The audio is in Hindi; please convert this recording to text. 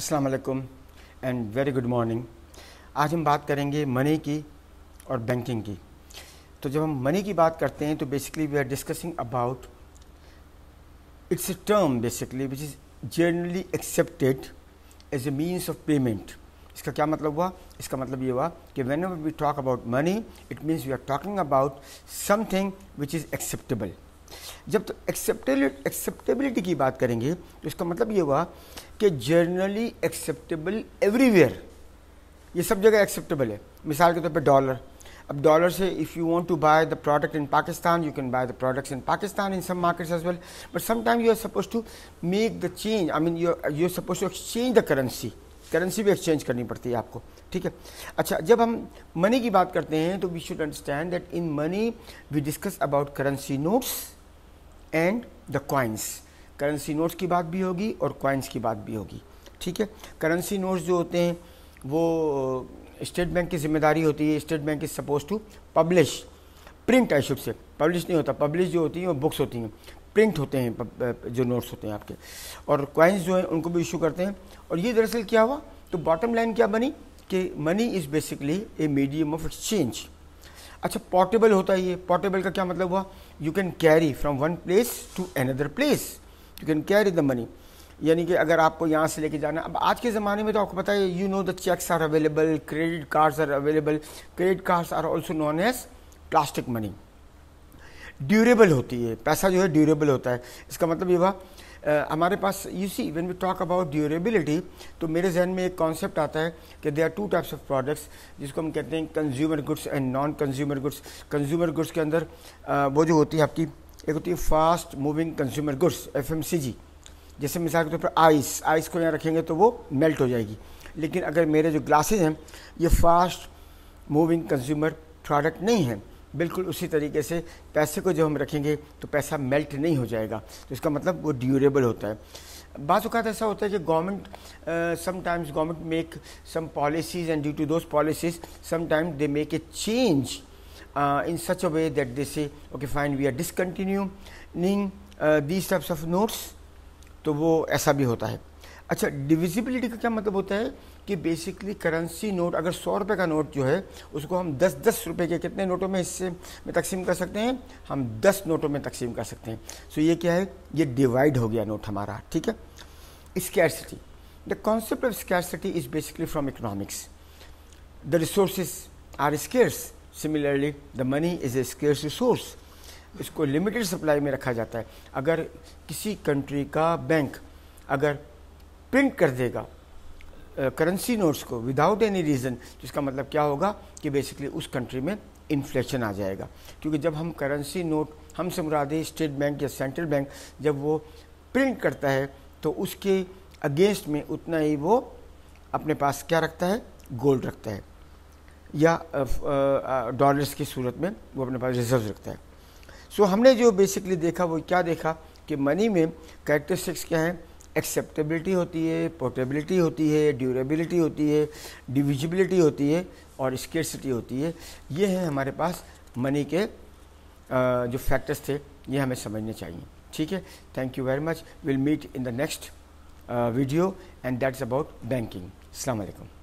अस्सलाम वालेकुम एंड वेरी गुड मॉर्निंग आज हम बात करेंगे मनी की और बैंकिंग की तो जब हम मनी की बात करते हैं तो basically we are discussing about it's a term basically which is generally accepted as a means of payment इसका क्या मतलब हुआ इसका मतलब ये हुआ कि when we talk about money it means we are talking about something which is acceptable जब तो एक्सेप्टेबिलिटी एक्सेप्टेबिलिटी की बात करेंगे तो इसका मतलब ये हुआ कि जर्नली एक्सेप्टेबल एवरीवेयर ये सब जगह एक्सेप्टेबल है मिसाल के तौर पर डॉलर अब डॉलर से if you want to buy the product in Pakistan you can buy the products in Pakistan in some markets as well but sometime you are suppose to make the change I mean you you suppose to exchange the currency currency भी एक्सचेंज करनी पड़ती है आपको ठीक है अच्छा जब हम मनी की बात करते हैं तो we should understand that in money we discuss about currency notes and the coins currency notes की बात भी होगी और क्वाइंस की बात भी होगी ठीक है करेंसी नोट्स जो होते हैं वो स्टेट बैंक की जिम्मेदारी होती है state bank is suppose to publish print I से पब्लिश नहीं होता पब्लिश जो होती है वो बुक्स होती हैं प्रिंट होते हैं जो नोट्स होते हैं आपके और क्वाइंस जो हैं उनको भी इशू करते हैं और ये दरअसल क्या हुआ तो बॉटम लाइन क्या बनी कि money is basically a medium of exchange अच्छा पोर्टेबल होता है ये पोर्टेबल का क्या मतलब हुआ you can carry from one place to another place you can carry the money यानी कि अगर आपको यहाँ से लेके जाना अब आज के ज़माने में तो आपको पता है you know the cheques are available credit cards are available credit cards are also known as plastic money durable होती है पैसा जो है ड्यूरेबल होता है इसका मतलब ये हुआ हमारे पास you see when we talk about durability तो मेरे जहन में एक कॉन्सेप्ट आता है कि they are two types of products जिसको हम कहते हैं consumer goods and non consumer goods consumer goods के अंदर वो जो होती है आपकी एक होती है fast moving consumer goods F जैसे मिसाल के तौर पर आइस आइस को यहाँ रखेंगे तो वो मेल्ट हो जाएगी लेकिन अगर मेरे जो ग्लासेज हैं ये फास्ट मूविंग कंज्यूमर प्रोडक्ट नहीं है बिल्कुल उसी तरीके से पैसे को जब हम रखेंगे तो पैसा मेल्ट नहीं हो जाएगा तो इसका मतलब वो ड्यूरेबल होता है बाज़ अवत ऐसा होता है कि government sometimes government make some policies and due to those policies sometimes they make a change in such a way that they say okay fine we are discontinuing these types of notes तो वो ऐसा भी होता है अच्छा डिविजिबिलिटी का क्या मतलब होता है कि बेसिकली करेंसी नोट अगर सौ रुपये का नोट जो है उसको हम दस दस रुपये के कितने नोटों में हिस्से में तकसीम कर सकते हैं हम दस नोटों में तकसीम कर सकते हैं सो ये क्या है ये डिवाइड हो गया नोट हमारा ठीक है scarcity the concept of scarcity is basically from economics the resource are scarce similarly the money is a scarce resource इसको लिमिटेड सप्लाई में रखा जाता है अगर किसी कंट्री का बैंक अगर प्रिंट कर देगा करेंसी नोट्स को विदाउट एनी रीज़न जिसका मतलब क्या होगा कि बेसिकली उस कंट्री में इन्फ्लेशन आ जाएगा क्योंकि जब हम करेंसी नोट से मुरादे स्टेट बैंक या सेंट्रल बैंक जब वो प्रिंट करता है तो उसके अगेंस्ट में उतना ही वो अपने पास क्या रखता है गोल्ड रखता है या डॉलर्स की सूरत में वो अपने पास रिजर्व रखता है सो so, हमने जो बेसिकली देखा वो क्या देखा कि मनी में कैरेक्टरिस्टिक्स क्या हैं एक्सेप्टेबिलिटी होती है पोर्टेबिलिटी होती है ड्यूरेबिलिटी होती है डिविजिबिलिटी होती है और स्केर्सिटी होती है ये है हमारे पास मनी के जो फैक्टर्स थे ये हमें समझने चाहिए ठीक है thank you very much will meet in the next video and that's about banking अलैक्म